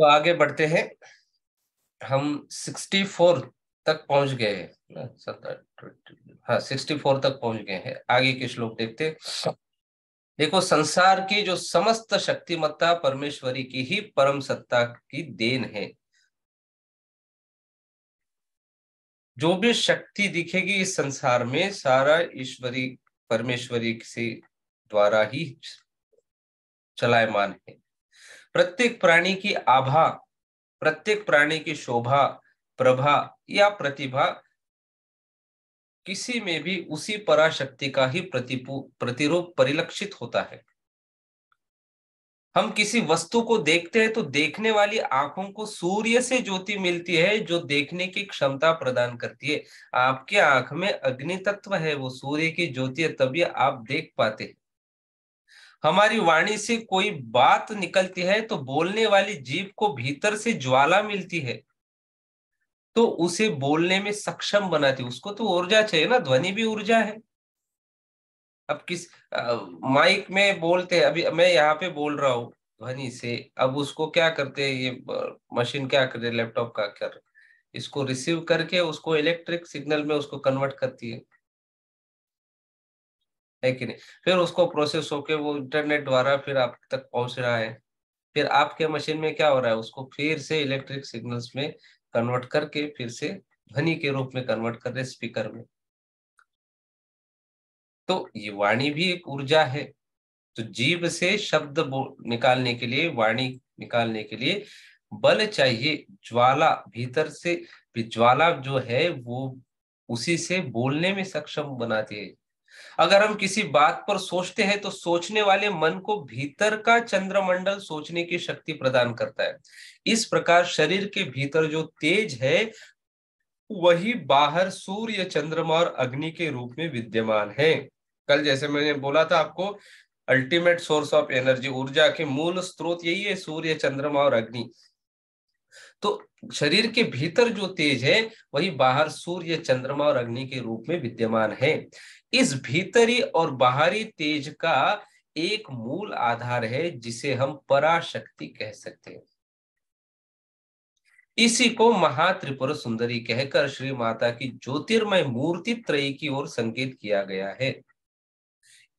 तो आगे बढ़ते हैं हम 64 तक पहुंच गए हाँ 64 तक पहुंच गए हैं आगे के श्लोक देखते देखो संसार की जो समस्त शक्तिमत्ता परमेश्वरी की ही परम सत्ता की देन है जो भी शक्ति दिखेगी इस संसार में सारा ईश्वरी परमेश्वरी से द्वारा ही चलायमान है प्रत्येक प्राणी की आभा प्रत्येक प्राणी की शोभा प्रभा या प्रतिभा किसी में भी उसी पराशक्ति का ही प्रतिरूप परिलक्षित होता है हम किसी वस्तु को देखते हैं तो देखने वाली आंखों को सूर्य से ज्योति मिलती है जो देखने की क्षमता प्रदान करती है आपके आंख में अग्नि तत्व है वो सूर्य की ज्योति है तभी आप देख पाते हैं हमारी वाणी से कोई बात निकलती है तो बोलने वाली जीव को भीतर से ज्वाला मिलती है तो उसे बोलने में सक्षम बनाती उसको तो ऊर्जा चाहिए ना ध्वनि भी ऊर्जा है अब किस माइक में बोलते हैं अभी मैं यहाँ पे बोल रहा हूं ध्वनि से अब उसको क्या करते हैं ये मशीन क्या करते लैपटॉप का कर इसको रिसीव करके उसको इलेक्ट्रिक सिग्नल में उसको कन्वर्ट करती है है कि नहीं फिर उसको प्रोसेस होके वो इंटरनेट द्वारा फिर आप तक पहुंच रहा है फिर आपके मशीन में क्या हो रहा है उसको फिर से इलेक्ट्रिक सिग्नल्स में कन्वर्ट करके फिर से ध्वनि के रूप में कन्वर्ट कर रहे स्पीकर में तो ये वाणी भी एक ऊर्जा है तो जीव से शब्द निकालने के लिए वाणी निकालने के लिए बल चाहिए ज्वाला भीतर से भी ज्वाला जो है वो उसी से बोलने में सक्षम बनाती है अगर हम किसी बात पर सोचते हैं तो सोचने वाले मन को भीतर का चंद्रमंडल सोचने की शक्ति प्रदान करता है इस प्रकार शरीर के भीतर जो तेज है वही बाहर सूर्य चंद्रमा और अग्नि के रूप में विद्यमान है कल जैसे मैंने बोला था आपको अल्टीमेट सोर्स ऑफ एनर्जी ऊर्जा के मूल स्रोत यही है सूर्य चंद्रमा और अग्नि तो शरीर के भीतर जो तेज है वही बाहर सूर्य चंद्रमा और अग्नि के रूप में विद्यमान है इस भीतरी और बाहरी तेज का एक मूल आधार है जिसे हम पराशक्ति कह सकते हैं इसी को महात्रिपुर सुंदरी कहकर श्री माता की ज्योतिर्मय मूर्ति त्रय की ओर संकेत किया गया है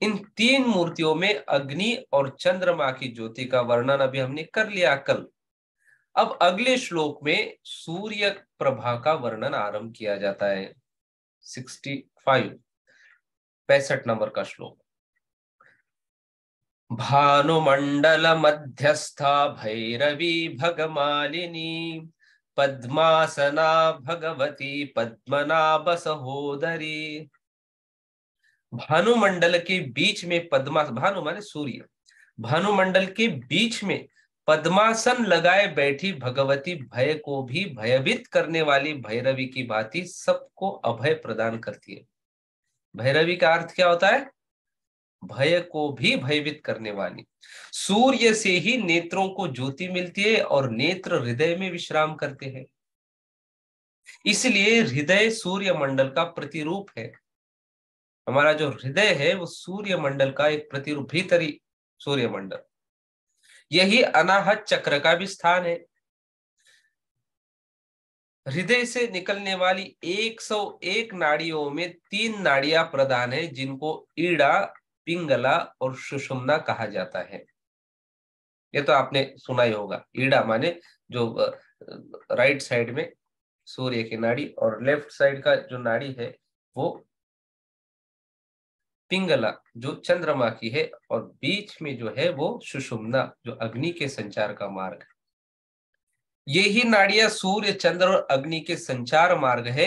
इन तीन मूर्तियों में अग्नि और चंद्रमा की ज्योति का वर्णन अभी हमने कर लिया कल अब अगले श्लोक में सूर्य प्रभा का वर्णन आरंभ किया जाता है 65 पैंसठ नंबर का श्लोक भानुमंडल मध्यस्था भैरवी भगमालिनी पद्मासना भगवती पद्मनाभ सहोदरी भानुमंडल के बीच में पद्मा भानु माने सूर्य भानुमंडल के बीच में पद्मासन लगाए बैठी भगवती भय को भी भयभीत करने वाली भैरवी की भांति सबको अभय प्रदान करती है भैरवी का अर्थ क्या होता है भय को भी भयभीत करने वाली सूर्य से ही नेत्रों को ज्योति मिलती है और नेत्र हृदय में विश्राम करते हैं इसलिए हृदय सूर्य मंडल का प्रतिरूप है हमारा जो हृदय है वो सूर्य मंडल का एक प्रतिरूप भीतरी सूर्य मंडल यही अनाहत चक्र का भी स्थान है हृदय से निकलने वाली 101 नाड़ियों में तीन नाड़ियां प्रदान है जिनको ईड़ा पिंगला और सुषुम्ना कहा जाता है ये तो आपने सुना ही होगा ईड़ा माने जो राइट साइड में सूर्य की नाड़ी और लेफ्ट साइड का जो नाड़ी है वो पिंगला जो चंद्रमा की है और बीच में जो है वो सुषुम्ना जो अग्नि के संचार का मार्ग ये ही नाड़िया सूर्य चंद्र और अग्नि के संचार मार्ग है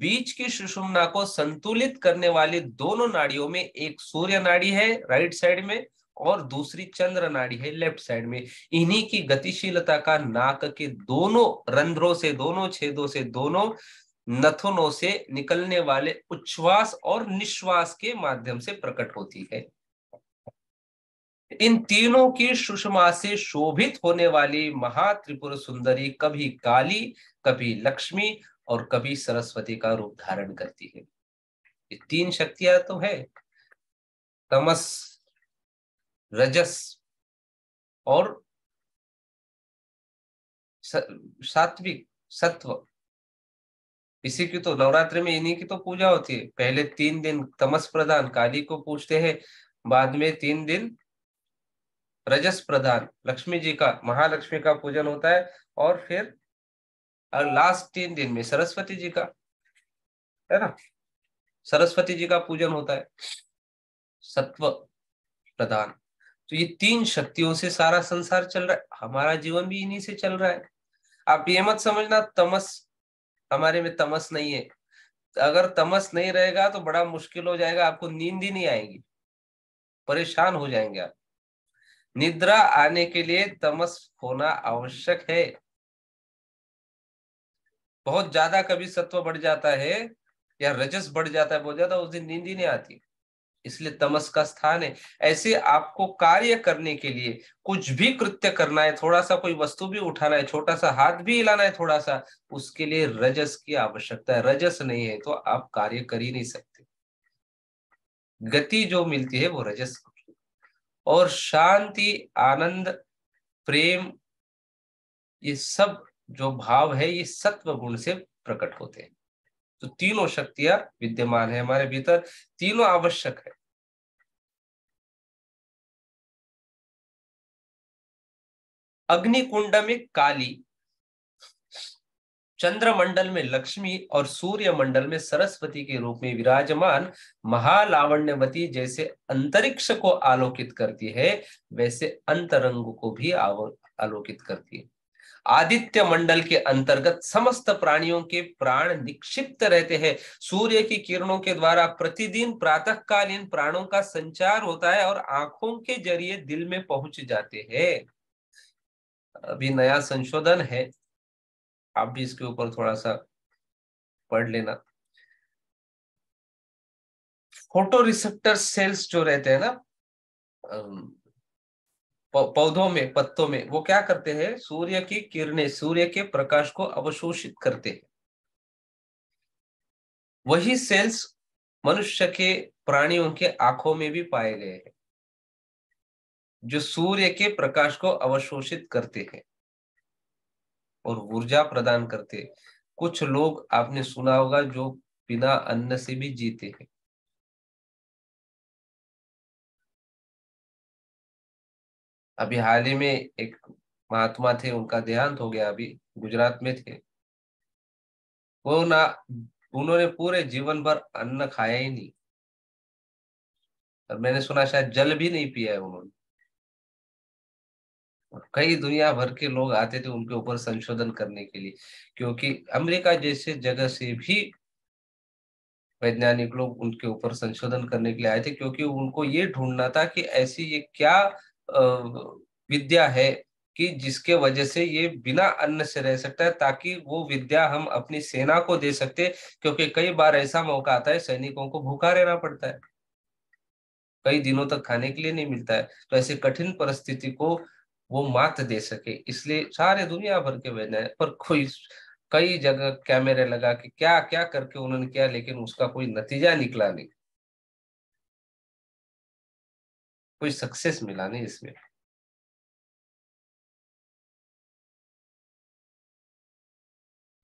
बीच की सुषुम्ना को संतुलित करने वाली दोनों नाड़ियों में एक सूर्य नाड़ी है राइट साइड में और दूसरी चंद्र नाड़ी है लेफ्ट साइड में इन्हीं की गतिशीलता का नाक के दोनों रंध्रों से दोनों छेदों से दोनों नथुनों से निकलने वाले उच्छ्वास और निश्वास के माध्यम से प्रकट होती है इन तीनों की सुषमा से शोभित होने वाली महात्रिपुर सुंदरी कभी काली कभी लक्ष्मी और कभी सरस्वती का रूप धारण करती है ये तीन शक्तियां तो है तमस रजस और सात्विक सत्व इसी की तो नवरात्र में इन्हीं की तो पूजा होती है पहले तीन दिन तमस प्रदान काली को पूछते हैं बाद में तीन दिन रजस प्रदान लक्ष्मी जी का महालक्ष्मी का पूजन होता है और फिर और लास्ट तीन दिन में सरस्वती जी का है ना सरस्वती जी का पूजन होता है सत्व प्रदान तो ये तीन शक्तियों से सारा संसार चल रहा है हमारा जीवन भी इन्हीं से चल रहा है आप ये मत समझना तमस हमारे में तमस नहीं है अगर तमस नहीं रहेगा तो बड़ा मुश्किल हो जाएगा आपको नींद ही नहीं आएगी परेशान हो जाएंगे आप निद्रा आने के लिए तमस होना आवश्यक है बहुत ज्यादा कभी सत्व बढ़ जाता है या रजस बढ़ जाता है बहुत ज्यादा उस दिन नींद ही नहीं आती इसलिए तमस का स्थान है ऐसे आपको कार्य करने के लिए कुछ भी कृत्य करना है थोड़ा सा कोई वस्तु भी उठाना है छोटा सा हाथ भी हिलाना है थोड़ा सा उसके लिए रजस की आवश्यकता है रजस नहीं है तो आप कार्य कर ही नहीं सकते गति जो मिलती है वो रजस को और शांति आनंद प्रेम ये सब जो भाव है ये सत्व गुण से प्रकट होते हैं तो तीनों शक्तियां विद्यमान है हमारे भीतर तीनों आवश्यक है अग्नि कुंड में काली चंद्रमंडल में लक्ष्मी और सूर्य मंडल में सरस्वती के रूप में विराजमान महालावण्यवती जैसे अंतरिक्ष को आलोकित करती है वैसे अंतरंग को भी आलोकित करती है आदित्य मंडल के अंतर्गत समस्त प्राणियों के प्राण निक्षिप्त रहते हैं सूर्य की किरणों के द्वारा प्रतिदिन प्रातःकालीन प्राणों का संचार होता है और आंखों के जरिए दिल में पहुंच जाते हैं अभी नया संशोधन है आप भी इसके ऊपर थोड़ा सा पढ़ लेना फोटो रिसेप्टर सेल्स जो रहते हैं ना पौधों में पत्तों में वो क्या करते हैं सूर्य की किरणें सूर्य के प्रकाश को अवशोषित करते हैं वही सेल्स मनुष्य के प्राणियों के आंखों में भी पाए गए हैं जो सूर्य के प्रकाश को अवशोषित करते हैं और ऊर्जा प्रदान करते कुछ लोग आपने सुना होगा जो बिना अन्न से भी जीते हैं अभी हाल ही में एक महात्मा थे उनका देहांत हो गया अभी गुजरात में थे वो ना उन्होंने पूरे जीवन भर अन्न खाया ही नहीं और मैंने सुना शायद जल भी नहीं पिया है उन्होंने कई दुनिया भर के लोग आते थे उनके ऊपर संशोधन करने के लिए क्योंकि अमेरिका जैसे जगह से भी वैज्ञानिक लोग उनके ऊपर संशोधन करने के लिए आए थे क्योंकि उनको ये ढूंढना था कि ऐसी ये क्या विद्या है कि जिसके वजह से ये बिना अन्न से रह सकता है ताकि वो विद्या हम अपनी सेना को दे सकते क्योंकि कई बार ऐसा मौका आता है सैनिकों को भूखा रहना पड़ता है कई दिनों तक खाने के लिए नहीं मिलता है तो ऐसे कठिन परिस्थिति को वो मात दे सके इसलिए सारे दुनिया भर के वेदन पर कोई कई जगह कैमरे लगा के क्या क्या करके उन्होंने किया लेकिन उसका कोई नतीजा निकला नहीं कोई सक्सेस मिला नहीं इसमें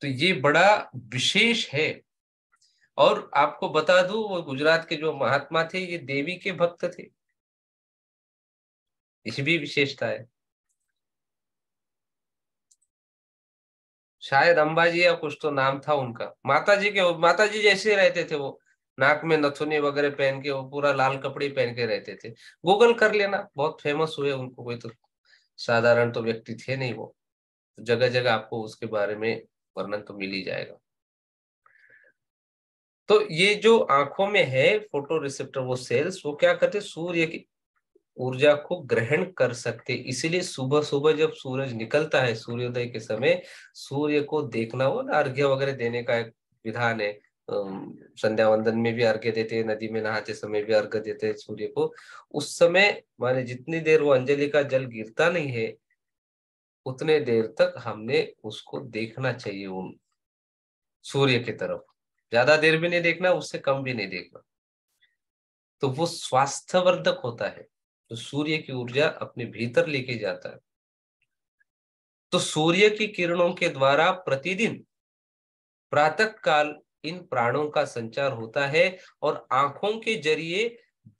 तो ये बड़ा विशेष है और आपको बता दू वो गुजरात के जो महात्मा थे ये देवी के भक्त थे इस भी विशेषता है शायद अंबाजी या कुछ तो नाम था उनका माता जी के माता जी जैसे रहते थे वो नाक में नथुनी वगैरह पहन के वो पूरा लाल कपड़े पहन के रहते थे गूगल कर लेना बहुत फेमस हुए उनको कोई तो साधारण तो व्यक्ति थे नहीं वो जगह जगह आपको उसके बारे में वर्णन तो मिल ही जाएगा तो ये जो आंखों में है फोटो रिसेप्टर वो सेल्स वो क्या करते सूर्य की ऊर्जा को ग्रहण कर सकते इसीलिए सुबह सुबह जब सूरज निकलता है सूर्योदय के समय सूर्य को देखना ना अर्घ्य वगैरह देने का एक विधान है संध्या वंदन में भी अर्घ्य देते हैं नदी में नहाते समय भी अर्घ्य देते हैं सूर्य को उस समय माने जितनी देर वो अंजलि का जल गिरता नहीं है उतने देर तक हमने उसको देखना चाहिए उन सूर्य की तरफ ज्यादा देर भी नहीं देखना उससे कम भी नहीं देखना तो वो स्वास्थ्यवर्धक होता है तो सूर्य की ऊर्जा अपने भीतर लेके जाता है तो सूर्य की किरणों के द्वारा प्रतिदिन प्रातः काल इन प्राणों का संचार होता है और आंखों के जरिए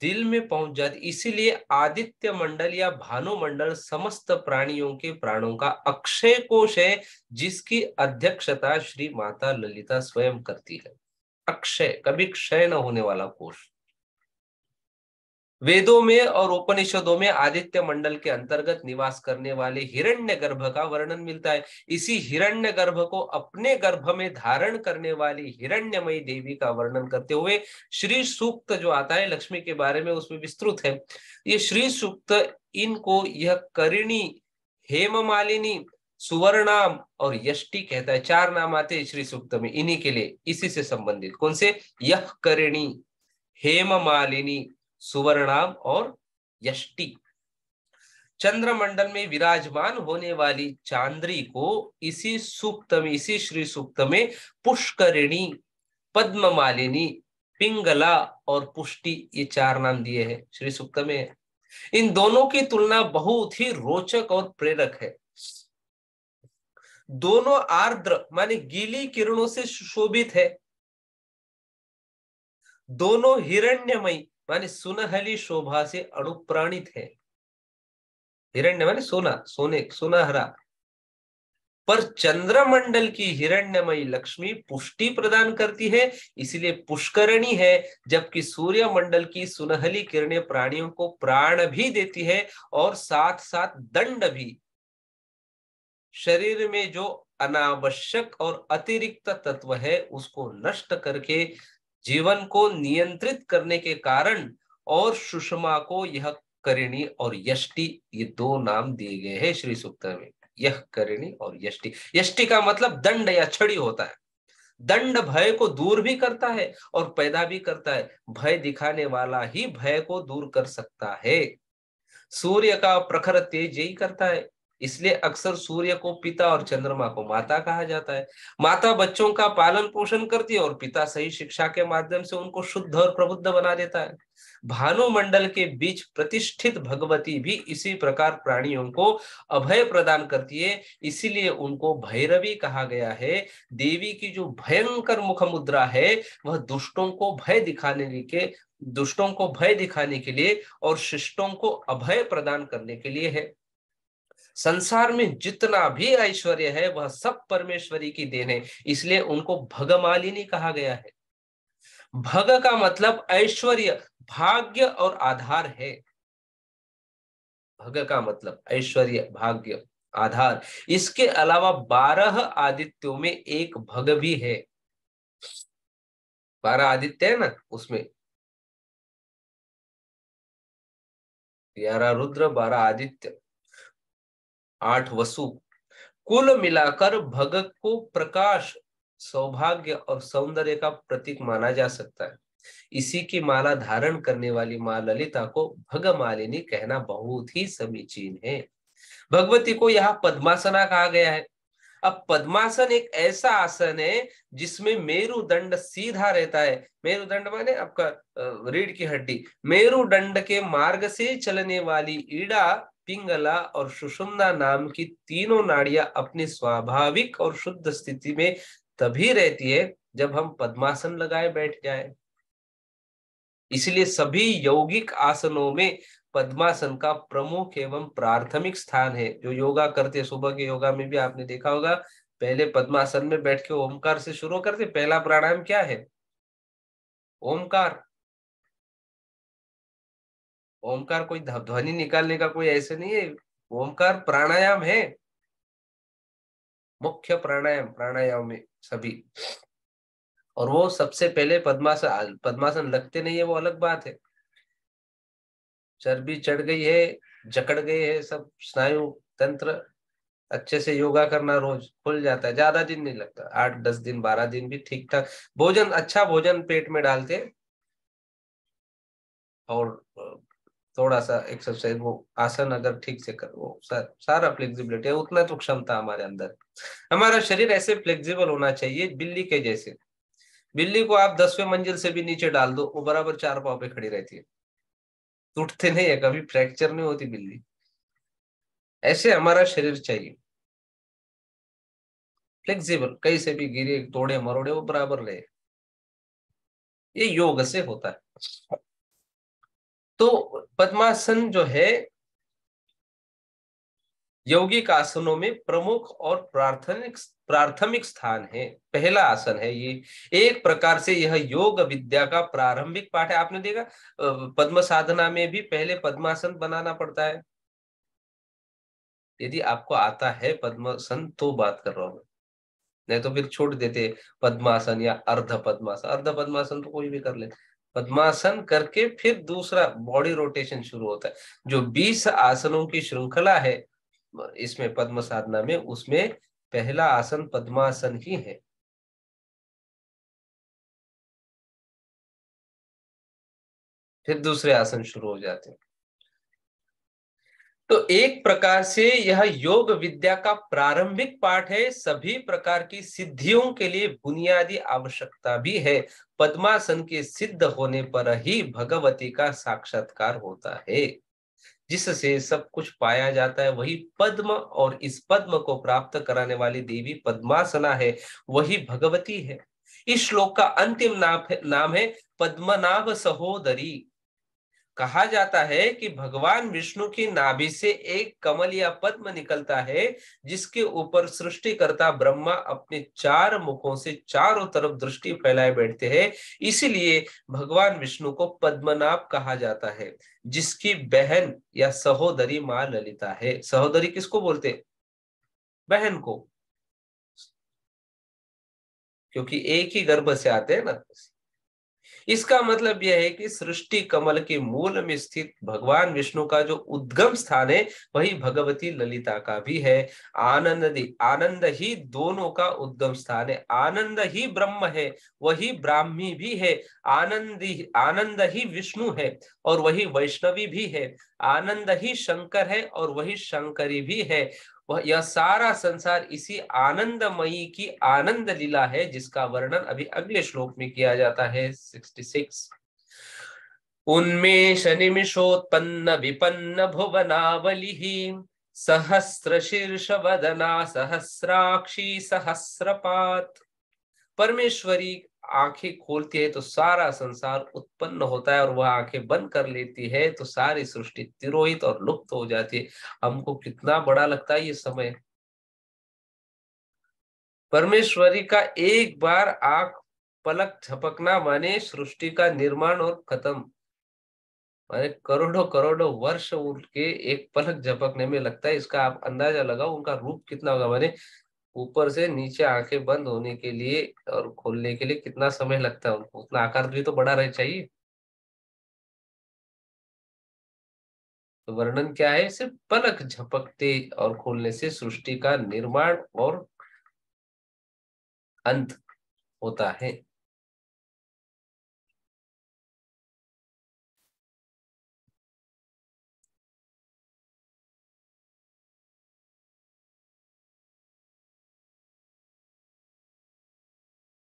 दिल में पहुंच जाती इसीलिए आदित्य मंडल या भानु मंडल समस्त प्राणियों के प्राणों का अक्षय कोश है जिसकी अध्यक्षता श्री माता ललिता स्वयं करती है अक्षय कभी क्षय न होने वाला कोश वेदों में और उपनिषदों में आदित्य मंडल के अंतर्गत निवास करने वाले हिरण्य गर्भ का वर्णन मिलता है इसी हिरण्य गर्भ को अपने गर्भ में धारण करने वाली हिरण्यमयी देवी का वर्णन करते हुए श्री सूक्त जो आता है लक्ष्मी के बारे में उसमें विस्तृत है ये श्री सूक्त इनको यह करिणी हेम मालिनी सुवर्णाम और यष्टि कहता है चार नाम आते हैं श्री सूक्त में इन्हीं के लिए इसी से संबंधित कौन से यह करिणी हेम मालिनी सुवर्णाम और यष्टि चंद्रमंडल में विराजमान होने वाली चांद्री को इसी सूक्त में इसी श्री सूक्त में पुष्करिणी पद्म मालिनी पिंगला और पुष्टि ये चार नाम दिए हैं श्री सूक्त में इन दोनों की तुलना बहुत ही रोचक और प्रेरक है दोनों आर्द्र माने गीली किरणों से सुशोभित है दोनों हिरण्यमयी माने सुनहली शोभा से अनुप्राणित है हिरण्य माने सोना सोने सुनहरा पर चंद्रमंडल की हिरण्यमयी लक्ष्मी पुष्टि प्रदान करती है इसलिए पुष्करणी है जबकि सूर्य मंडल की सुनहली किरणें प्राणियों को प्राण भी देती है और साथ साथ दंड भी शरीर में जो अनावश्यक और अतिरिक्त तत्व है उसको नष्ट करके जीवन को नियंत्रित करने के कारण और सुषमा को यह करिणी और यष्टि ये दो नाम दिए गए हैं श्री सुक्त में यह करिणी और यष्टि यष्टि का मतलब दंड या छड़ी होता है दंड भय को दूर भी करता है और पैदा भी करता है भय दिखाने वाला ही भय को दूर कर सकता है सूर्य का प्रखर तेज यही करता है इसलिए अक्सर सूर्य को पिता और चंद्रमा को माता कहा जाता है माता बच्चों का पालन पोषण करती है और पिता सही शिक्षा के माध्यम से उनको शुद्ध और प्रबुद्ध बना देता है भानुमंडल के बीच प्रतिष्ठित भगवती भी इसी प्रकार प्राणियों को अभय प्रदान करती है इसीलिए उनको भैरवी कहा गया है देवी की जो भयंकर मुख मुद्रा है वह दुष्टों को भय दिखाने के दुष्टों को भय दिखाने के लिए और शिष्टों को अभय प्रदान करने के लिए है संसार में जितना भी ऐश्वर्य है वह सब परमेश्वरी की देन है इसलिए उनको भगमालिनी कहा गया है भग का मतलब ऐश्वर्य भाग्य और आधार है भग का मतलब ऐश्वर्य भाग्य आधार इसके अलावा बारह आदित्यों में एक भग भी है बारह आदित्य है ना उसमें ग्यारह रुद्र बारह आदित्य आठ वसु कुल मिलाकर भगत को प्रकाश सौभाग्य और सौंदर्य का प्रतीक माना जा सकता है इसी की माला धारण करने वाली माँ ललिता को भगमालिनी कहना बहुत ही समीचीन है भगवती को यह पद्मासना कहा गया है अब पद्मासन एक ऐसा आसन है जिसमें मेरुदंड सीधा रहता है मेरुदंड माने आपका रीढ़ की हड्डी मेरुदंड के मार्ग से चलने वाली ईड़ा पिंगला और सुषुम्ना नाम की तीनों नाड़ियां अपनी स्वाभाविक और शुद्ध स्थिति में तभी रहती है जब हम पद्मासन लगाए बैठ जाए इसलिए सभी यौगिक आसनों में पद्मासन का प्रमुख एवं प्राथमिक स्थान है जो योगा करते सुबह के योगा में भी आपने देखा होगा पहले पद्मासन में बैठ के ओमकार से शुरू करते पहला प्राणायाम क्या है ओमकार ओमकार कोई ध्वनि निकालने का कोई ऐसे नहीं है ओमकार प्राणायाम है मुख्य प्राणायाम प्राणायाम में सभी और वो सबसे पहले पद्मासन पद्मासन लगते नहीं है वो अलग बात है चर्बी चढ़ गई है जकड़ गई है सब स्नायु तंत्र अच्छे से योगा करना रोज खुल जाता है ज्यादा दिन नहीं लगता आठ दस दिन बारह दिन भी ठीक ठाक भोजन अच्छा भोजन पेट में डालते और थोड़ा सा एक्सरसाइज वो आसन अगर ठीक से कर सार, सारा फ्लेक्सिबिलिटी है उतना तो क्षमता हमारे अंदर हमारा शरीर ऐसे फ्लेक्सिबल होना चाहिए बिल्ली के जैसे बिल्ली को आप दसवें मंजिल से भी नीचे डाल दो वो बराबर चार पाव पे खड़ी रहती है टूटते तो नहीं है कभी फ्रैक्चर नहीं होती बिल्ली ऐसे हमारा शरीर चाहिए फ्लेक्सिबल कहीं से भी गिरे तोड़े मरोड़े वो बराबर रहे ये योग से होता है तो पद्मासन जो है यौगिक आसनों में प्रमुख और प्राथमिक प्राथमिक स्थान है पहला आसन है ये एक प्रकार से यह योग विद्या का प्रारंभिक पाठ है आपने देखा पद्म साधना में भी पहले पद्मासन बनाना पड़ता है यदि आपको आता है पद्मासन तो बात कर रहा हूं नहीं तो फिर छोड़ देते पद्मासन या अर्ध पद्मासन अर्ध पद्मासन तो कोई भी कर ले पद्मासन करके फिर दूसरा बॉडी रोटेशन शुरू होता है जो 20 आसनों की श्रृंखला है इसमें पद्म साधना में उसमें पहला आसन पद्मासन ही है फिर दूसरे आसन शुरू हो जाते हैं तो एक प्रकार से यह योग विद्या का प्रारंभिक पाठ है सभी प्रकार की सिद्धियों के लिए बुनियादी आवश्यकता भी है पद्मासन के सिद्ध होने पर ही भगवती का साक्षात्कार होता है जिससे सब कुछ पाया जाता है वही पद्म और इस पद्म को प्राप्त कराने वाली देवी पद्मासना है वही भगवती है इस श्लोक का अंतिम नाम है नाम है पद्मनाभ सहोदरी कहा जाता है कि भगवान विष्णु की नाभि से एक कमल या पद्म निकलता है जिसके ऊपर सृष्टिकर्ता ब्रह्मा अपने चार मुखों से चारों तरफ दृष्टि फैलाए बैठते हैं इसीलिए भगवान विष्णु को पद्मनाभ कहा जाता है जिसकी बहन या सहोदरी मां ललिता है सहोदरी किसको बोलते बहन को क्योंकि एक ही गर्भ से आते हैं ना इसका मतलब यह है कि सृष्टि कमल के मूल में स्थित भगवान विष्णु का जो उद्गम स्थान है वही भगवती ललिता का भी है आनंद आनंद ही दोनों का उद्गम स्थान है आनंद ही ब्रह्म है वही ब्राह्मी भी है आनंदी आनंद ही विष्णु है और वही वैष्णवी भी है आनंद ही शंकर है और वही शंकरी भी है वह यह सारा संसार इसी आनंदमयी की आनंद लीला है जिसका वर्णन अभी अगले श्लोक में किया जाता है 66 उन्मेष निमिषोत्पन्न विपन्न सहस्र शीर्ष वदना सहस्राक्षी सहस्रपात परमेश्वरी आंखें खोलती है तो सारा संसार उत्पन्न होता है और वह आंखें बंद कर लेती है तो सारी सृष्टि तिरोहित और लुप्त हो जाती है हमको कितना बड़ा लगता है ये समय परमेश्वरी का एक बार आंख पलक झपकना माने सृष्टि का निर्माण और खत्म माने करोड़ों करोड़ों वर्ष उनके एक पलक झपकने में लगता है इसका आप अंदाजा लगाओ उनका रूप कितना होगा माने ऊपर से नीचे आंखें बंद होने के लिए और खोलने के लिए कितना समय लगता है उनको उतना आकार भी तो बड़ा रह चाहिए तो वर्णन क्या है सिर्फ पलक झपकते और खोलने से सृष्टि का निर्माण और अंत होता है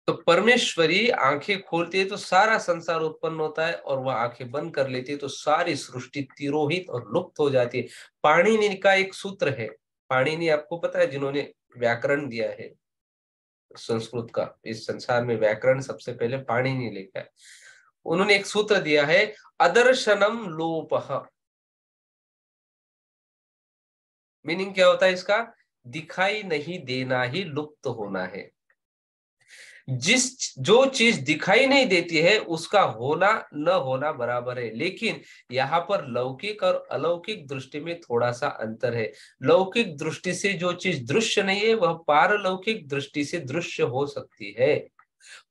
तो परमेश्वरी आंखें खोलती है तो सारा संसार उत्पन्न होता है और वह आंखें बंद कर लेती है तो सारी सृष्टि तिरोहित और लुप्त हो जाती है पाणिनी का एक सूत्र है पाणिनी आपको पता है जिन्होंने व्याकरण दिया है संस्कृत का इस संसार में व्याकरण सबसे पहले पाणिनी लिखा है उन्होंने एक सूत्र दिया है अदर्शनम लोप मीनिंग क्या होता है इसका दिखाई नहीं देना ही लुप्त होना है जिस जो चीज दिखाई नहीं देती है उसका होना न होना बराबर है लेकिन यहाँ पर लौकिक और अलौकिक दृष्टि में थोड़ा सा अंतर है लौकिक दृष्टि से जो चीज दृश्य नहीं है वह पारलौकिक दृष्टि से दृश्य हो सकती है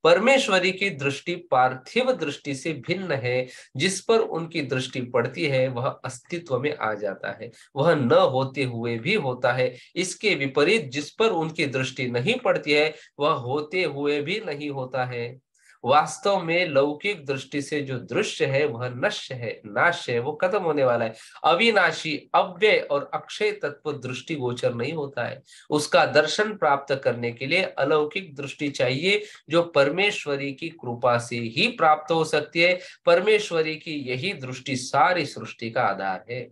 परमेश्वरी की दृष्टि पार्थिव दृष्टि से भिन्न है जिस पर उनकी दृष्टि पड़ती है वह अस्तित्व में आ जाता है वह न होते हुए भी होता है इसके विपरीत जिस पर उनकी दृष्टि नहीं पड़ती है वह होते हुए भी नहीं होता है वास्तव में लौकिक दृष्टि से जो दृश्य है वह नश्य है नाश है वो खत्म होने वाला है अविनाशी अव्यय और अक्षय तत्व दृष्टि गोचर नहीं होता है उसका दर्शन प्राप्त करने के लिए अलौकिक दृष्टि चाहिए जो परमेश्वरी की कृपा से ही प्राप्त हो सकती है परमेश्वरी की यही दृष्टि सारी सृष्टि का आधार है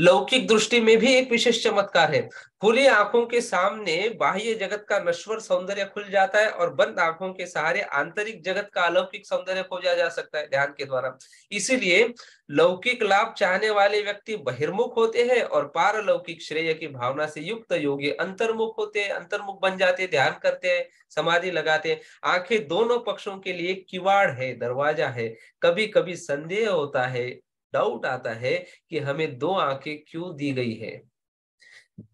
लौकिक दृष्टि में भी एक विशेष चमत्कार है खुली आंखों के सामने बाह्य जगत का नश्वर सौंदर्य खुल जाता है और बंद आंखों के सहारे आंतरिक जगत का अलौकिक सौंदर्य खोजा जा सकता है ध्यान के द्वारा इसीलिए लौकिक लाभ चाहने वाले व्यक्ति बहिर्मुख होते हैं और पारलौकिक श्रेय की भावना से युक्त योगी अंतर्मुख होते हैं अंतर्मुख बन जाते ध्यान करते हैं समाधि लगाते हैं आंखें दोनों पक्षों के लिए किवाड़ है दरवाजा है कभी कभी संदेह होता है डाउट आता है कि हमें दो आंखें क्यों दी गई है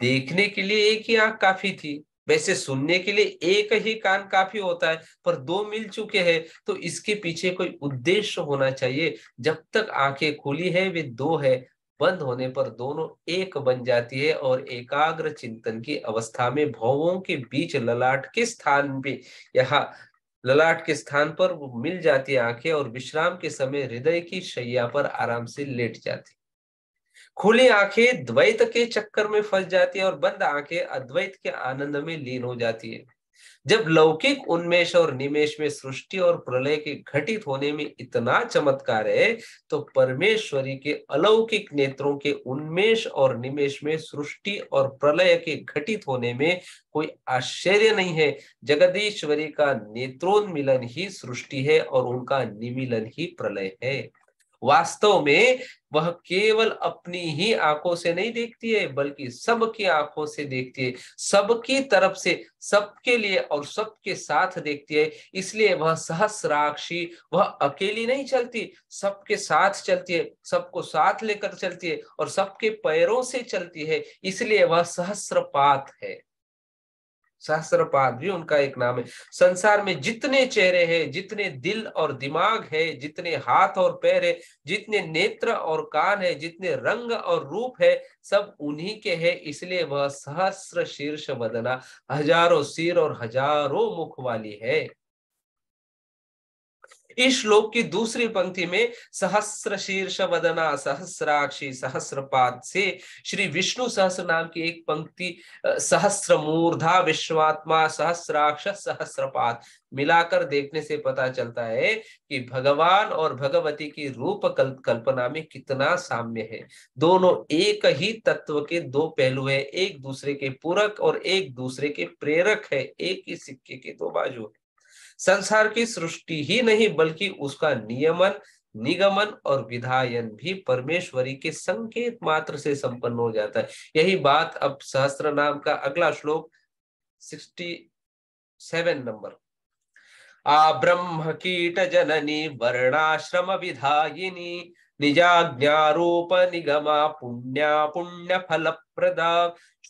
देखने के लिए एक ही आंख काफी थी वैसे सुनने के लिए एक ही कान काफी होता है पर दो मिल चुके हैं तो इसके पीछे कोई उद्देश्य होना चाहिए जब तक आंखें खुली है वे दो है बंद होने पर दोनों एक बन जाती है और एकाग्र चिंतन की अवस्था में भावों के बीच ललाट के स्थान पे यहाँ ललाट के स्थान पर वो मिल जाती आंखें और विश्राम के समय हृदय की शैया पर आराम से लेट जाती खुली आंखें द्वैत के चक्कर में फंस जाती है और बंद आंखें अद्वैत के आनंद में लीन हो जाती है जब लौकिक उन्मेष और निमेश में सृष्टि और प्रलय के घटित होने में इतना चमत्कार है तो परमेश्वरी के अलौकिक नेत्रों के उन्मेष और निमेश में सृष्टि और प्रलय के घटित होने में कोई आश्चर्य नहीं है जगदीश्वरी का नेत्रोन्मिलन ही सृष्टि है और उनका निमिलन ही प्रलय है वास्तव में वह केवल अपनी ही आंखों से नहीं देखती है बल्कि सबकी आंखों से देखती है सबकी तरफ से सबके लिए और सबके साथ देखती है इसलिए वह सहस्राक्षी वह अकेली नहीं चलती सबके साथ चलती है सबको साथ लेकर चलती है और सबके पैरों से चलती है इसलिए वह सहस्रपात है सहस्त्रपाद भी उनका एक नाम है संसार में जितने चेहरे हैं जितने दिल और दिमाग है जितने हाथ और पैर है जितने नेत्र और कान है जितने रंग और रूप है सब उन्हीं के है इसलिए वह सहस्र शीर्ष बदना हजारों सिर और हजारों मुख वाली है इस श्लोक की दूसरी पंक्ति में सहस्र शीर्ष वदना सहस्राक्षी सहस्रपाद से श्री विष्णु सहस्र नाम की एक पंक्ति सहस्र मूर्धा विश्वात्मा सहस्राक्ष सहस्रपाद मिलाकर देखने से पता चलता है कि भगवान और भगवती की रूप कल्प कल्पना में कितना साम्य है दोनों एक ही तत्व के दो पहलू है एक दूसरे के पूरक और एक दूसरे के प्रेरक है एक ही सिक्के के दो बाजू है संसार की सृष्टि ही नहीं बल्कि उसका नियमन निगमन और विधायन भी परमेश्वरी के संकेत मात्र से संपन्न हो जाता है यही बात अब सहस्त्र नाम का अगला श्लोक सिक्सटी सेवन नंबर आ ब्रह्म कीट जननी वर्णाश्रम विधायिनी निजाज्ञारूप निगमा पुण्या पुण्य फल प्रदा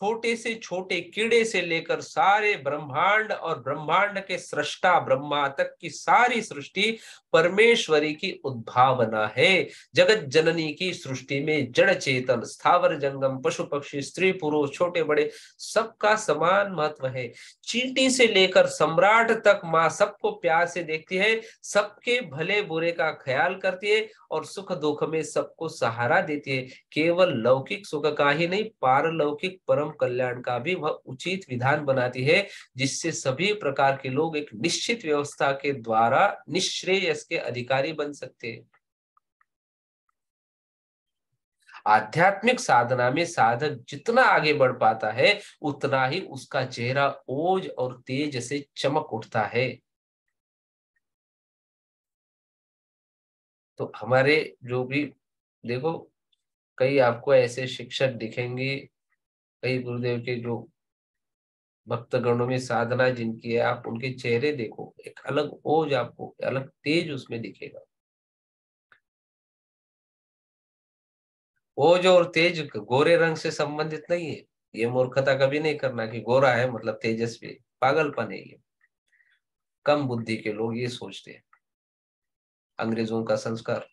छोटे से छोटे कीड़े से लेकर सारे ब्रह्मांड और ब्रह्मांड के सृष्टा ब्रह्मा तक की सारी सृष्टि परमेश्वरी की उद्भावना है जगत जननी की सृष्टि में जड़ चेतन स्थावर जंगम पशु पक्षी स्त्री पुरुष छोटे बड़े सबका समान महत्व है चींटी से लेकर सम्राट तक माँ सबको प्यार से देखती है सबके भले बुरे का ख्याल करती है और सुख दुख में सबको सहारा देती है केवल लौकिक सुख का ही नहीं पारलौकिक परम कल्याण का भी वह उचित विधान बनाती है जिससे सभी प्रकार के लोग एक निश्चित व्यवस्था के द्वारा निश्रेयस के अधिकारी बन सकते हैं आध्यात्मिक साधना में साधक जितना आगे बढ़ पाता है उतना ही उसका चेहरा ओज और तेज से चमक उठता है तो हमारे जो भी देखो कई आपको ऐसे शिक्षक दिखेंगे कई गुरुदेव के जो भक्तगणों में साधना जिनकी है आप उनके चेहरे देखो एक अलग ओज आपको अलग तेज उसमें दिखेगा ओज और तेज गोरे रंग से संबंधित नहीं है ये मूर्खता कभी नहीं करना कि गोरा है मतलब तेजस्वी पागलपन है ये कम बुद्धि के लोग ये सोचते हैं अंग्रेजों का संस्कार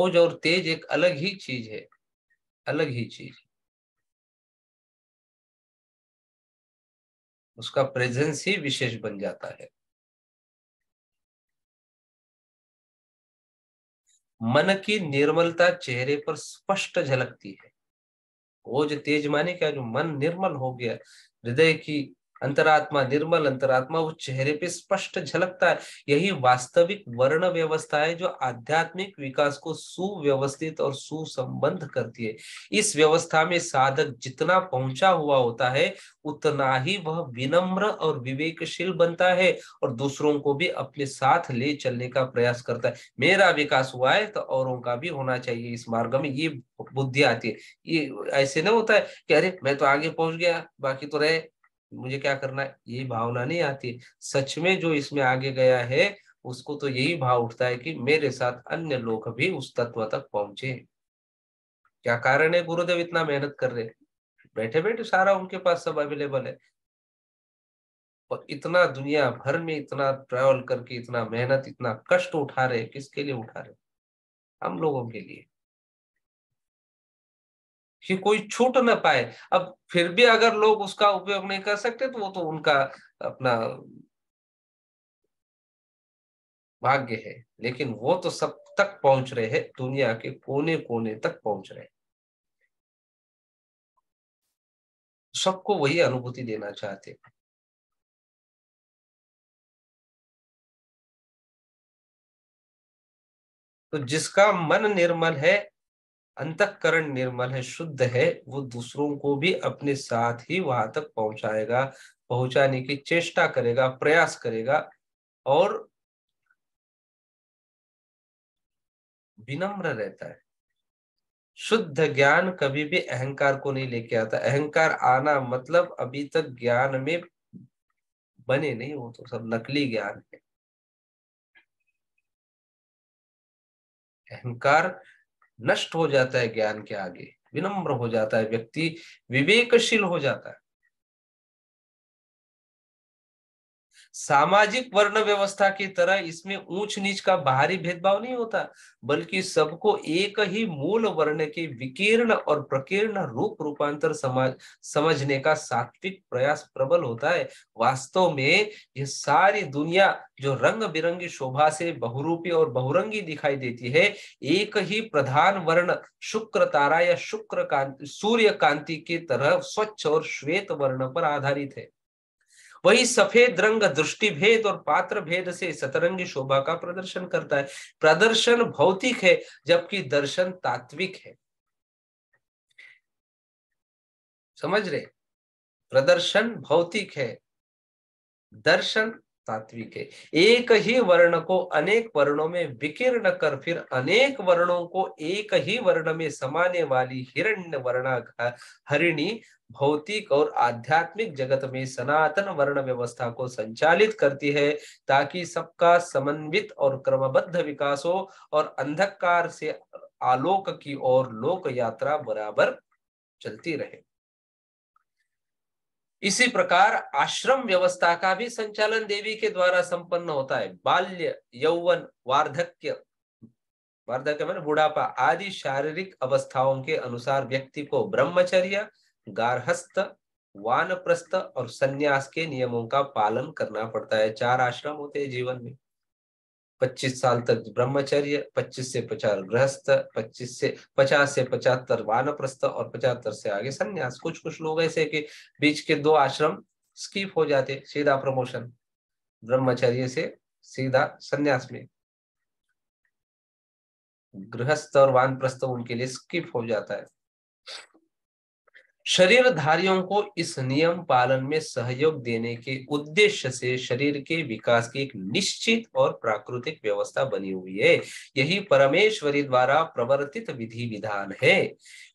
ओज और तेज एक अलग ही चीज है अलग ही चीज उसका प्रेजेंस ही विशेष बन जाता है मन की निर्मलता चेहरे पर स्पष्ट झलकती है वो जो तेज माने क्या जो मन निर्मल हो गया हृदय की अंतरात्मा निर्मल अंतरात्मा उस चेहरे पे स्पष्ट झलकता है यही वास्तविक वर्ण व्यवस्था है जो आध्यात्मिक विकास को सुव्यवस्थित और सुसंबंध करती है इस व्यवस्था में साधक जितना पहुंचा हुआ होता है उतना ही वह विनम्र और विवेकशील बनता है और दूसरों को भी अपने साथ ले चलने का प्रयास करता है मेरा विकास हुआ है तो औरों का भी होना चाहिए इस मार्ग में ये बुद्धि आती है ये ऐसे ना होता है कि अरे मैं तो आगे पहुंच गया बाकी तो रहे मुझे क्या करना ये यही भावना नहीं आती सच में जो इसमें आगे गया है उसको तो यही भाव उठता है कि मेरे साथ अन्य लोग भी उस तत्व तक पहुंचे क्या कारण है गुरुदेव इतना मेहनत कर रहे बैठे बैठे सारा उनके पास सब अवेलेबल है और इतना दुनिया भर में इतना ट्रेवल करके इतना मेहनत इतना कष्ट उठा रहे किसके लिए उठा रहे हम लोगों के लिए कि कोई छूट ना पाए अब फिर भी अगर लोग उसका उपयोग नहीं कर सकते तो वो तो उनका अपना भाग्य है लेकिन वो तो सब तक पहुंच रहे हैं दुनिया के कोने कोने तक पहुंच रहे हैं सबको वही अनुभूति देना चाहते हैं तो जिसका मन निर्मल है अंतकरण निर्मल है शुद्ध है वो दूसरों को भी अपने साथ ही वहां तक पहुंचाएगा पहुंचाने की चेष्टा करेगा प्रयास करेगा और विनम्र रहता है शुद्ध ज्ञान कभी भी अहंकार को नहीं लेके आता अहंकार आना मतलब अभी तक ज्ञान में बने नहीं वो तो सब नकली ज्ञान है अहंकार नष्ट हो जाता है ज्ञान के आगे विनम्र हो जाता है व्यक्ति विवेकशील हो जाता है सामाजिक वर्ण व्यवस्था की तरह इसमें ऊंच नीच का बाहरी भेदभाव नहीं होता बल्कि सबको एक ही मूल वर्ण के विकीर्ण और प्रकीर्ण रूप रूपांतर समाज समझने का सात्विक प्रयास प्रबल होता है वास्तव में यह सारी दुनिया जो रंग बिरंगी शोभा से बहुरूपी और बहुरंगी दिखाई देती है एक ही प्रधान वर्ण शुक्र तारा या शुक्र कांति सूर्य कांति की तरह स्वच्छ और श्वेत वर्ण पर आधारित है वही सफेद रंग दृष्टि भेद और पात्र भेद से सतरंगी शोभा का प्रदर्शन करता है प्रदर्शन भौतिक है जबकि दर्शन तात्विक है समझ रहे प्रदर्शन भौतिक है दर्शन तात्विक है एक ही वर्ण को अनेक वर्णों में विकीर्ण कर फिर अनेक वर्णों को एक ही वर्ण में समाने वाली हिरण्य वर्णा हरिणी भौतिक और आध्यात्मिक जगत में सनातन वर्ण व्यवस्था को संचालित करती है ताकि सबका समन्वित और क्रमबद्ध विकास हो और अंधकार से आलोक की ओर लोक यात्रा बराबर चलती रहे इसी प्रकार आश्रम व्यवस्था का भी संचालन देवी के द्वारा संपन्न होता है बाल्य यौवन वार्धक्य वार्धक्य मैंने बुढ़ापा आदि शारीरिक अवस्थाओं के अनुसार व्यक्ति को ब्रह्मचर्य गारहस्थ वानप्रस्थ और सन्यास के नियमों का पालन करना पड़ता है चार आश्रम होते हैं जीवन में 25 साल तक ब्रह्मचर्य 25 से पचास गृहस्थ 25 से 50 से पचहत्तर वानप्रस्थ और पचहत्तर से आगे सन्यास कुछ कुछ लोग ऐसे कि बीच के दो आश्रम स्कीप हो जाते सीधा प्रमोशन ब्रह्मचर्य से सीधा सन्यास में गृहस्थ और वानप्रस्थ उनके लिए स्किप हो जाता है शरीरधारियों को इस नियम पालन में सहयोग देने के उद्देश्य से शरीर के विकास की एक निश्चित और प्राकृतिक व्यवस्था बनी हुई है यही परमेश्वरी द्वारा प्रवर्तित विधि विधान है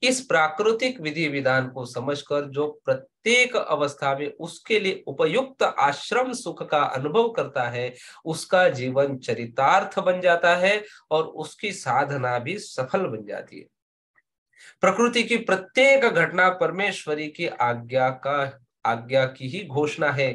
इस प्राकृतिक विधि विधान को समझकर जो प्रत्येक अवस्था में उसके लिए उपयुक्त आश्रम सुख का अनुभव करता है उसका जीवन चरितार्थ बन जाता है और उसकी साधना भी सफल बन जाती है प्रकृति की प्रत्येक घटना परमेश्वरी की आज्ञा का आज्ञा की ही घोषणा है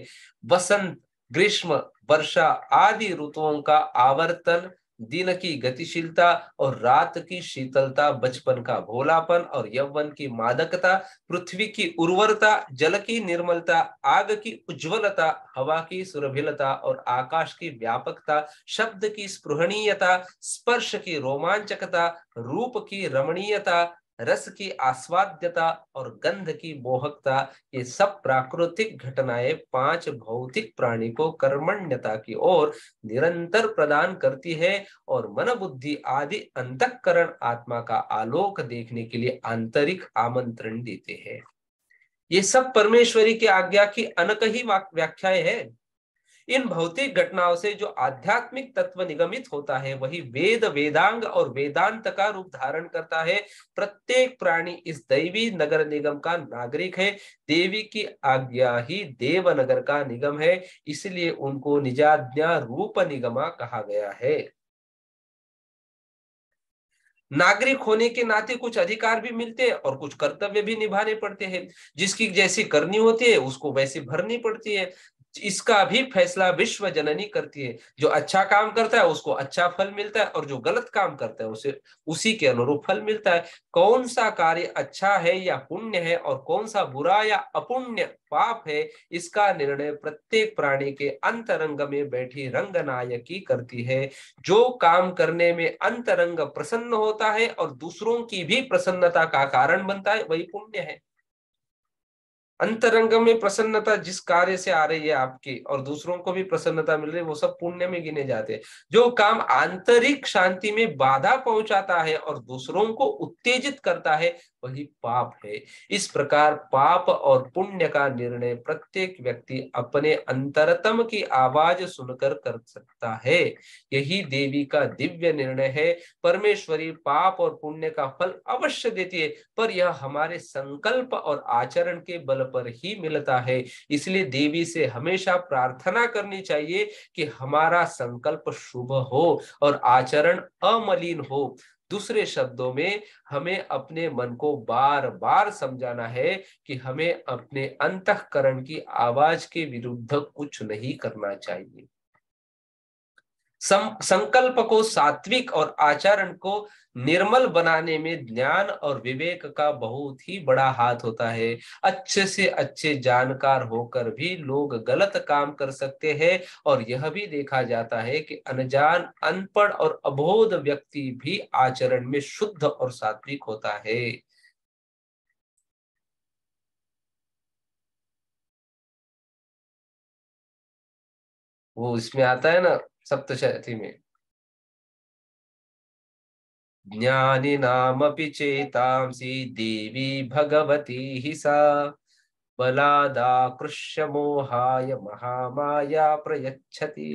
वसंत ग्रीष्म वर्षा आदि ऋतुओं का आवर्तन दिन की गतिशीलता और रात की शीतलता बचपन का भोलापन और यवन की मादकता पृथ्वी की उर्वरता जल की निर्मलता आग की उज्ज्वलता हवा की सुरभिलता और आकाश की व्यापकता शब्द की स्पृहणीयता स्पर्श की रोमांचकता रूप की रमणीयता रस की आस्वाद्यता और गंध की मोहकता ये सब प्राकृतिक घटनाएं पांच भौतिक प्राणी को कर्मण्यता की ओर निरंतर प्रदान करती है और मन बुद्धि आदि अंतकरण आत्मा का आलोक देखने के लिए आंतरिक आमंत्रण देते हैं ये सब परमेश्वरी की आज्ञा की अनकही व्याख्याएं हैं इन भौतिक घटनाओं से जो आध्यात्मिक तत्व निगमित होता है वही वेद वेदांग और वेदांत का रूप धारण करता है प्रत्येक प्राणी इस दैवी नगर निगम का नागरिक है देवी की आज्ञा ही देव नगर का निगम है इसलिए उनको निजाज्ञा रूप निगमा कहा गया है नागरिक होने के नाते कुछ अधिकार भी मिलते हैं और कुछ कर्तव्य भी निभाने पड़ते हैं जिसकी जैसी करनी होती है उसको वैसे भरनी पड़ती है इसका भी फैसला विश्व जननी करती है जो अच्छा काम करता है उसको अच्छा फल मिलता है और जो गलत काम करता है उसे उसी के अनुरूप फल मिलता है कौन सा कार्य अच्छा है या पुण्य है और कौन सा बुरा या अपुण्य पाप है इसका निर्णय प्रत्येक प्राणी के अंतरंग में बैठी रंगनायकी करती है जो काम करने में अंतरंग प्रसन्न होता है और दूसरों की भी प्रसन्नता का कारण बनता है वही पुण्य है अंतरंग में प्रसन्नता जिस कार्य से आ रही है आपकी और दूसरों को भी प्रसन्नता मिल रही है वो सब पुण्य में गिने जाते हैं जो काम आंतरिक शांति में बाधा पहुंचाता है और दूसरों को उत्तेजित करता है वही पाप है इस प्रकार पाप और पुण्य का निर्णय प्रत्येक व्यक्ति अपने अंतरतम की आवाज सुनकर कर सकता है यही देवी का दिव्य निर्णय है परमेश्वरी पाप और पुण्य का फल अवश्य देती है पर यह हमारे संकल्प और आचरण के बल पर ही मिलता है इसलिए देवी से हमेशा प्रार्थना करनी चाहिए कि हमारा संकल्प शुभ हो और आचरण अमलिन हो दूसरे शब्दों में हमें अपने मन को बार बार समझाना है कि हमें अपने अंतकरण की आवाज के विरुद्ध कुछ नहीं करना चाहिए सम, संकल्प को सात्विक और आचरण को निर्मल बनाने में ज्ञान और विवेक का बहुत ही बड़ा हाथ होता है अच्छे से अच्छे जानकार होकर भी लोग गलत काम कर सकते हैं और यह भी देखा जाता है कि अनजान अनपढ़ और अबोध व्यक्ति भी आचरण में शुद्ध और सात्विक होता है वो इसमें आता है ना सप्तशति में नाम चेतांसी देवी भगवती ही सा बलादाकृष्य मोहाय महामाया प्रयच्छति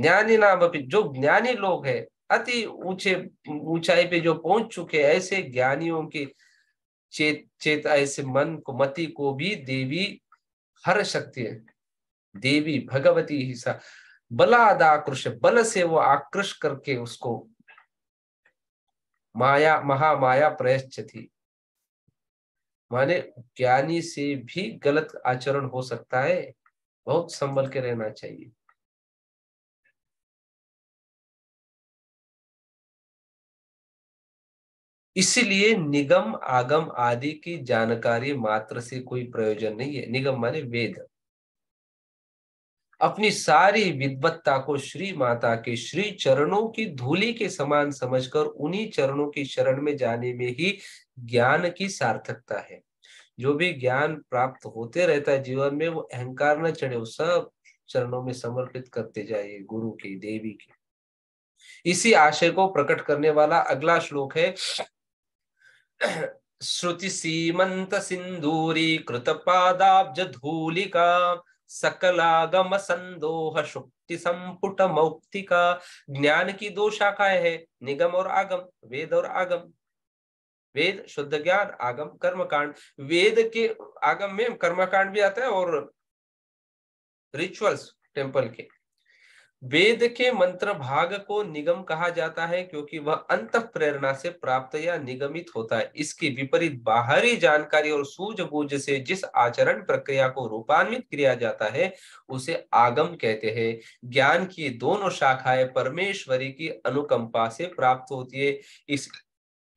ज्ञानी नाम अपनी जो ज्ञानी लोग है अति ऊंचे ऊंचाई पे जो पहुंच चुके ऐसे ज्ञानियों के चेत चेत ऐसे मन को मति को भी देवी हर शक्ति है देवी भगवती हिस्सा बलाद आकृष बल से वो आकृष करके उसको माया महामाया प्रयश्च थी माने ज्ञानी से भी गलत आचरण हो सकता है बहुत संभल के रहना चाहिए इसीलिए निगम आगम आदि की जानकारी मात्र से कोई प्रयोजन नहीं है निगम माने वेद अपनी सारी विद्वत्ता को श्री माता के श्री चरणों की धूली के समान समझकर उन्हीं चरणों की शरण में जाने में ही ज्ञान की सार्थकता है जो भी ज्ञान प्राप्त होते रहता है जीवन में वो अहंकार न चढ़े वो सब चरणों में समर्पित करते जाइए गुरु के देवी के इसी आशय को प्रकट करने वाला अगला श्लोक है श्रुति सीमंत सिंदूरी कृत पादाब्ज धूलिका सकलागम संदोह शुक्ति संपुट मौक्तिका ज्ञान की दो शाखाएं हैं निगम और आगम वेद और आगम वेद शुद्ध ज्ञान आगम कर्मकांड वेद के आगम में कर्मकांड भी आता है और रिचुअल्स टेम्पल के वेद के मंत्र भाग को निगम कहा जाता है क्योंकि वह अंत प्रेरणा से प्राप्त या निगमित होता है इसके विपरीत बाहरी जानकारी और सूझबूझ से जिस आचरण प्रक्रिया को रूपान्वित किया जाता है उसे आगम कहते हैं ज्ञान की दोनों शाखाएं परमेश्वरी की अनुकंपा से प्राप्त होती है इस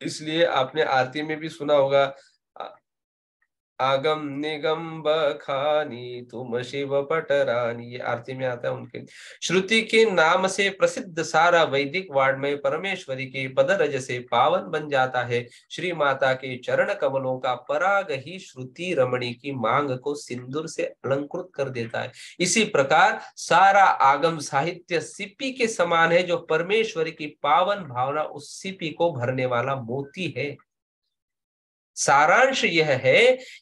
इसलिए आपने आरती में भी सुना होगा आगम निगम बखानी तुम शिव पटरानी ये आरती में आता है उनके श्रुति के नाम से प्रसिद्ध सारा वैदिक वार्ड में परमेश्वरी के पद रज से पावन बन जाता है श्री माता के चरण कमलों का पराग ही श्रुति रमणी की मांग को सिंदूर से अलंकृत कर देता है इसी प्रकार सारा आगम साहित्य सिपी के समान है जो परमेश्वरी की पावन भावना उस सिपी को भरने वाला मोती है सारांश यह है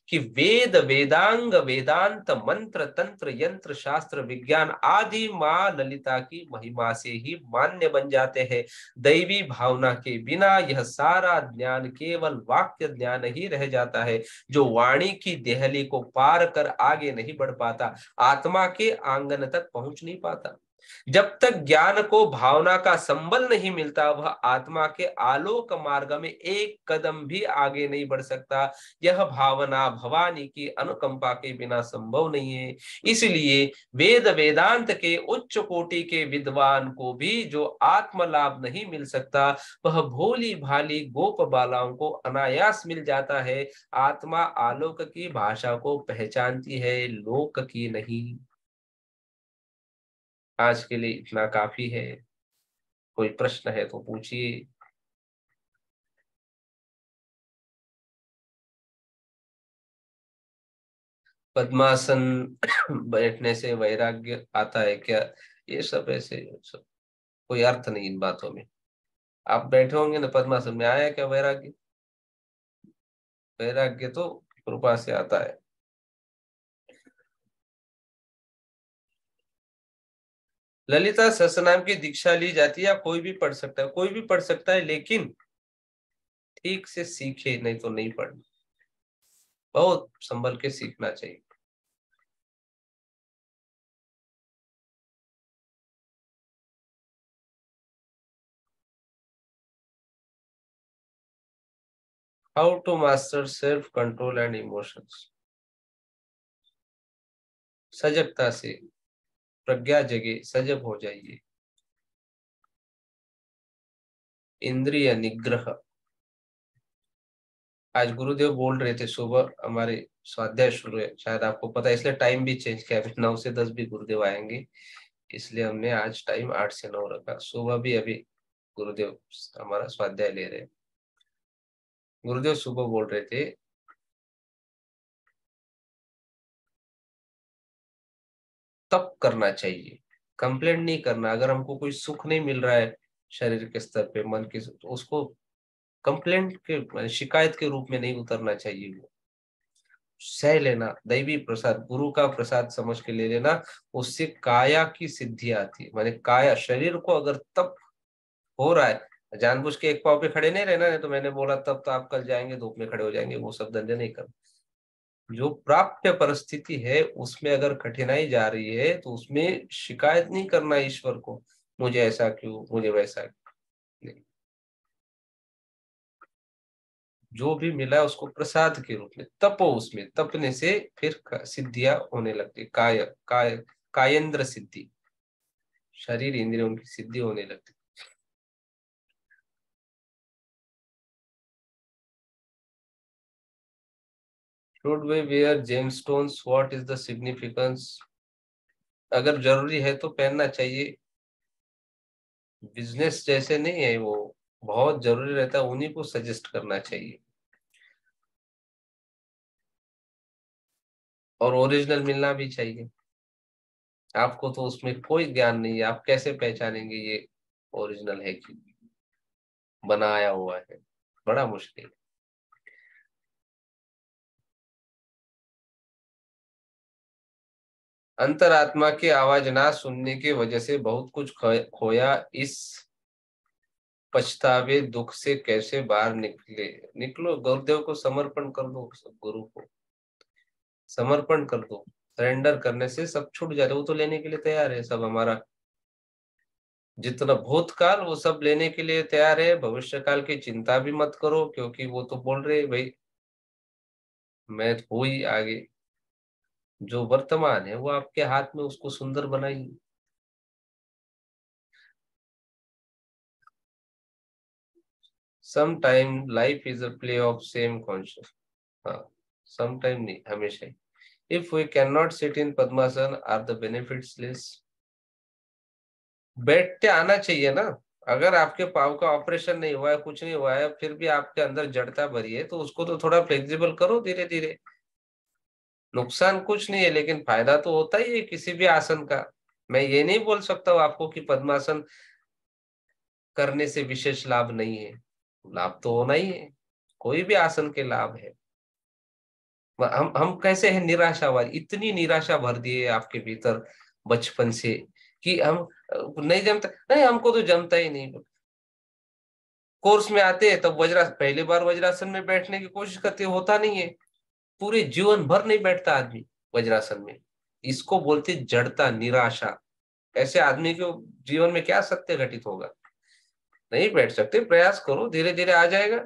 कि वेद वेदांग वेदांत मंत्र तंत्र यंत्र शास्त्र विज्ञान आदि माँ ललिता की महिमा से ही मान्य बन जाते हैं दैवी भावना के बिना यह सारा ज्ञान केवल वाक्य ज्ञान ही रह जाता है जो वाणी की देहली को पार कर आगे नहीं बढ़ पाता आत्मा के आंगन तक पहुंच नहीं पाता जब तक ज्ञान को भावना का संबल नहीं मिलता वह आत्मा के आलोक मार्ग में एक कदम भी आगे नहीं बढ़ सकता यह भावना भवानी की अनुकंपा के बिना संभव नहीं है इसलिए वेद वेदांत के उच्च कोटि के विद्वान को भी जो आत्मलाभ नहीं मिल सकता वह भोली भाली गोप बालाओं को अनायास मिल जाता है आत्मा आलोक की भाषा को पहचानती है लोक की नहीं आज के लिए इतना काफी है कोई प्रश्न है तो पूछिए पद्मासन बैठने से वैराग्य आता है क्या ये सब ऐसे कोई अर्थ नहीं इन बातों में आप बैठे होंगे ना पद्मासन में आया क्या वैराग्य वैराग्य तो कृपा से आता है ललिता सहसनाम की दीक्षा ली जाती है कोई भी पढ़ सकता है कोई भी पढ़ सकता है लेकिन ठीक से सीखे नहीं तो नहीं पढ़ना बहुत संभल के सीखना चाहिए how to master self control and emotions सजगता से प्रज्ञा जगे सजग हो जाइए इंद्रिय निग्रह आज गुरुदेव बोल रहे थे सुबह हमारे स्वाध्याय शुरू है शायद आपको पता है इसलिए टाइम भी चेंज किया अभी नौ से दस भी गुरुदेव आएंगे इसलिए हमने आज टाइम आठ से नौ रखा सुबह भी अभी गुरुदेव हमारा स्वाध्याय ले रहे गुरुदेव सुबह बोल रहे थे तब करना चाहिए कंप्लेंट नहीं करना अगर हमको कोई सुख नहीं मिल रहा है शरीर के स्तर पे मन के तो उसको कंप्लेंट के शिकायत के रूप में नहीं उतरना चाहिए वो सह लेना दैवी प्रसाद गुरु का प्रसाद समझ के ले लेना उससे काया की सिद्धि आती है माने काया शरीर को अगर तप हो रहा है जानबूझ के एक पाव पे खड़े नहीं रहना है तो मैंने बोला तब तो आप कल जाएंगे धूप में खड़े हो जाएंगे वो सब धंधे नहीं करना जो प्राप्य परिस्थिति है उसमें अगर कठिनाई जा रही है तो उसमें शिकायत नहीं करना ईश्वर को मुझे ऐसा क्यों मुझे वैसा क्यों नहीं जो भी मिला उसको प्रसाद के रूप में तपो उसमें तपने से फिर सिद्धियां होने लगती काय काय कायेंद्र सिद्धि शरीर इंद्रियों की सिद्धि होने लगती should we wear gemstones what is the significance अगर जरूरी है तो पहनना चाहिए बिजनेस जैसे नहीं है वो बहुत जरूरी रहता है उन्हीं को सजेस्ट करना चाहिए और ओरिजिनल मिलना भी चाहिए आपको तो उसमें कोई ज्ञान नहीं है आप कैसे पहचानेंगे ये ओरिजिनल है कि बनाया हुआ है बड़ा मुश्किल है अंतरात्मा की आवाज ना सुनने की वजह से बहुत कुछ खोया इस पछतावे दुख से कैसे बाहर निकले निकलो गुरुदेव को समर्पण कर दो सब गुरु को समर्पण कर दो सरेंडर करने से सब छूट जाते वो तो लेने के लिए तैयार है सब हमारा जितना भूतकाल वो सब लेने के लिए तैयार है भविष्य काल की चिंता भी मत करो क्योंकि वो तो बोल रहे भाई मैं हुई आगे जो वर्तमान है वो आपके हाथ में उसको सुंदर बनाइए sometime life is a play of same conscious हाँ समटाइम नहीं हमेशा ही if we can not in padmasana are the benefits less बैठ के आना चाहिए ना अगर आपके पाव का ऑपरेशन नहीं हुआ है कुछ नहीं हुआ है फिर भी आपके अंदर जड़ता भरी है तो उसको तो थोड़ा फ्लेक्सिबल करो धीरे धीरे नुकसान कुछ नहीं है लेकिन फायदा तो होता ही है किसी भी आसन का मैं ये नहीं बोल सकता हूँ आपको कि पद्मासन करने से विशेष लाभ नहीं है लाभ तो होना ही है कोई भी आसन के लाभ है हम हम कैसे हैं निराशावादी इतनी निराशा भर दी है आपके भीतर बचपन से कि हम नहीं जमता नहीं हमको तो जमता ही नहीं कोर्स में आते हैं तब तो वज्रासन पहली बार वज्रासन में बैठने की कोशिश करते होता नहीं है पूरे जीवन भर नहीं बैठता आदमी वज्रासन में इसको बोलते जड़ता निराशा ऐसे आदमी के जीवन में क्या सत्य घटित होगा नहीं बैठ सकते प्रयास करो धीरे धीरे आ जाएगा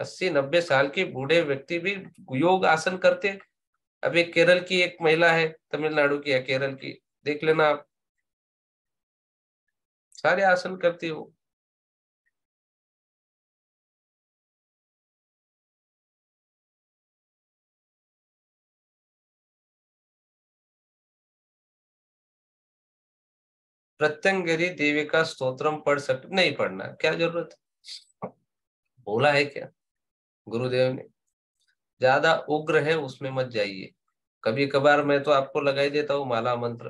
अस्सी नब्बे साल के बूढ़े व्यक्ति भी योग आसन करते अब एक केरल की एक महिला है तमिलनाडु की या केरल की देख लेना आप सारे आसन करती हो प्रत्यंगरी देवी का स्तोत्रम पढ़ सक नहीं पढ़ना क्या जरूरत है बोला है क्या गुरुदेव ने ज्यादा उग्र है उसमें मत जाइए कभी कभार मैं तो आपको लगाई देता हूँ माला मंत्र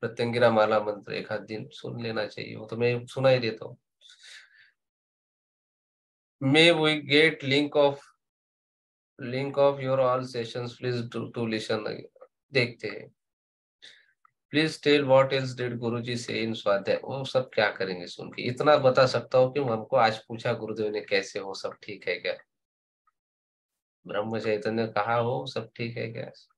प्रत्यंगिरा माला मंत्र एक हाथ दिन सुन लेना चाहिए वो तो मैं सुना ही देता हूँ may we get link of link of your all sessions please to to listen देखते हैं प्लीज टेल इज डेड गुरु जी से इन स्वाध्याय वो सब क्या करेंगे सुन के इतना बता सकता हूँ कि हमको आज पूछा गुरुदेव ने कैसे हो सब ठीक है क्या ब्रह्म चैतन्य कहा हो सब ठीक है क्या